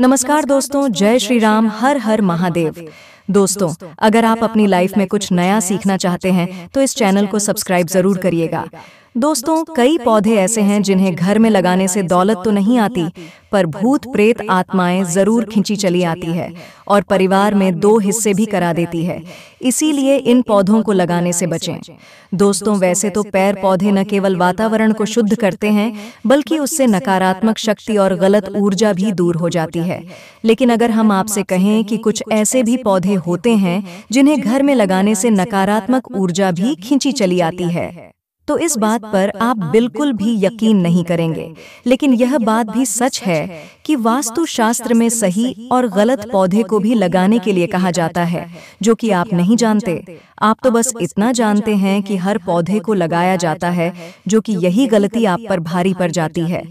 नमस्कार दोस्तों जय श्री राम हर हर महादेव दोस्तों अगर आप अपनी लाइफ में कुछ नया सीखना चाहते हैं तो इस चैनल को सब्सक्राइब जरूर करिएगा दोस्तों कई पौधे ऐसे हैं जिन्हें घर में लगाने से दौलत तो नहीं आती पर भूत प्रेत आत्माएं जरूर खिंची चली आती है और परिवार में दो हिस्से भी करा देती है इसीलिए इन पौधों को लगाने से बचें दोस्तों वैसे तो पैर पौधे न केवल वातावरण को शुद्ध करते हैं बल्कि उससे नकारात्मक शक्ति और गलत ऊर्जा भी दूर हो जाती है लेकिन अगर हम आपसे कहें कि कुछ ऐसे भी पौधे होते हैं जिन्हें घर में लगाने से नकारात्मक ऊर्जा भी खिंची चली आती है तो, तो इस बात पर आप बिल्कुल भी यकीन नहीं करेंगे लेकिन यह बात भी सच है कि शास्त्र में सही और गलत पौधे को भी लगाने के लिए कहा जाता है जो कि आप नहीं जानते आप तो, तो बस इतना जानते हैं कि हर पौधे को लगाया जाता है जो कि यही गलती आप पर भारी पड़ जाती है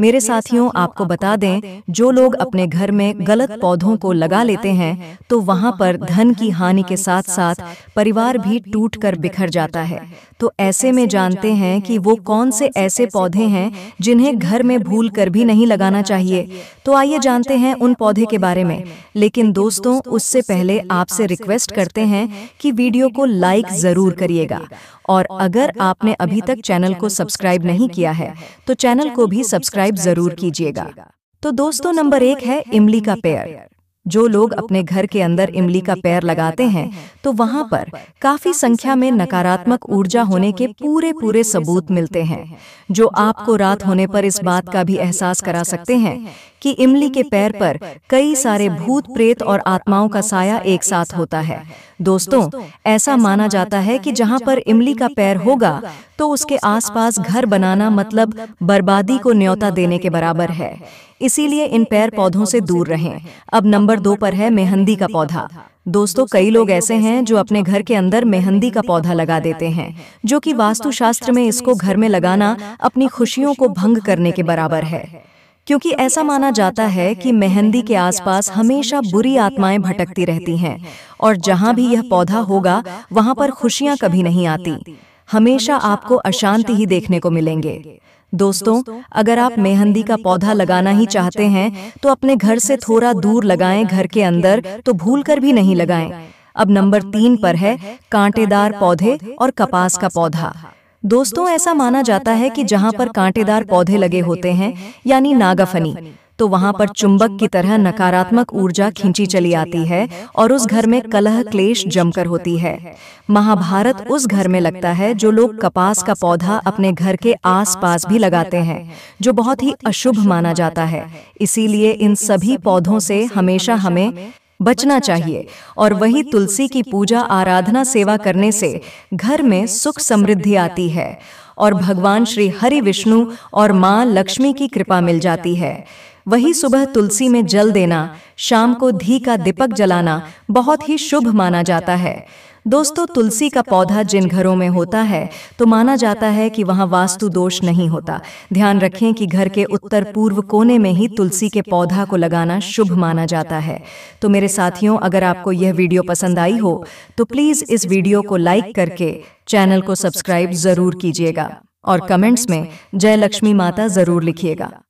मेरे साथियों आपको बता दें जो लोग अपने घर में गलत पौधों को लगा लेते हैं तो, तो वहाँ पर धन की हानि के साथ साथ परिवार भी टूट कर बिखर जाता है तो ऐसे में जानते हैं कि वो कौन से ऐसे पौधे हैं जिन्हें घर में भूल कर भी नहीं लगाना चाहिए तो आइए जानते हैं उन पौधे के बारे में लेकिन दोस्तों उससे पहले आपसे रिक्वेस्ट करते हैं कि वीडियो को लाइक ज़रूर करिएगा और अगर आपने अभी तक चैनल को सब्सक्राइब नहीं किया है तो चैनल को भी सब्सक्राइब ज़रूर कीजिएगा तो दोस्तों नंबर एक है इमली का पेड़ जो लोग अपने घर के अंदर इमली का पैर लगाते हैं तो वहाँ पर काफी संख्या में नकारात्मक ऊर्जा होने के पूरे पूरे सबूत मिलते हैं जो आपको रात होने पर इस बात का भी एहसास करा सकते हैं कि इमली के पैर पर कई सारे भूत प्रेत और आत्माओं का साया एक साथ होता है दोस्तों ऐसा माना जाता है कि जहाँ पर इमली का पैर होगा तो उसके आसपास घर बनाना मतलब बर्बादी को न्योता देने के बराबर है इसीलिए इन पैर पौधों से दूर रहें अब नंबर दो पर है मेहंदी का पौधा दोस्तों कई लोग ऐसे हैं जो अपने घर के अंदर मेहंदी का पौधा लगा देते हैं जो कि वास्तुशास्त्र में इसको घर में लगाना अपनी खुशियों को भंग करने के बराबर है क्योंकि ऐसा माना जाता है कि मेहंदी के आसपास हमेशा बुरी आत्माएं भटकती रहती हैं और जहां भी यह पौधा होगा वहां पर खुशियां कभी नहीं आती हमेशा आपको अशांति ही देखने को मिलेंगे दोस्तों अगर आप मेहंदी का पौधा लगाना ही चाहते हैं तो अपने घर से थोड़ा दूर लगाएं घर के अंदर तो भूल कर भी तो नहीं लगाएं अब नंबर तीन पर है कांटेदार पौधे और कपास का पौधा दोस्तों ऐसा माना जाता है कि जहां पर कांटेदार पौधे लगे होते हैं यानी नागाफनी तो वहाँ पर चुंबक की तरह नकारात्मक ऊर्जा खींची चली आती है और उस घर में कलह क्लेश जमकर होती है महाभारत उस घर में लगता है जो लोग कपास का पौधा अपने घर के आसपास भी लगाते हैं जो बहुत ही अशुभ माना जाता है इसीलिए इन सभी पौधों से हमेशा हमें बचना चाहिए और वही तुलसी की पूजा आराधना सेवा करने से घर में सुख समृद्धि आती है और भगवान श्री हरि विष्णु और माँ लक्ष्मी की कृपा मिल जाती है वही सुबह तुलसी में जल देना शाम को धी का दीपक जलाना बहुत ही शुभ माना जाता है दोस्तों तुलसी का पौधा जिन घरों में होता है तो माना जाता है कि वहाँ वास्तु दोष नहीं होता ध्यान रखें कि घर के उत्तर पूर्व कोने में ही तुलसी के पौधा को लगाना शुभ माना जाता है तो मेरे साथियों अगर आपको यह वीडियो पसंद आई हो तो प्लीज़ इस वीडियो को लाइक करके चैनल को सब्सक्राइब ज़रूर कीजिएगा और कमेंट्स में जय लक्ष्मी माता ज़रूर लिखिएगा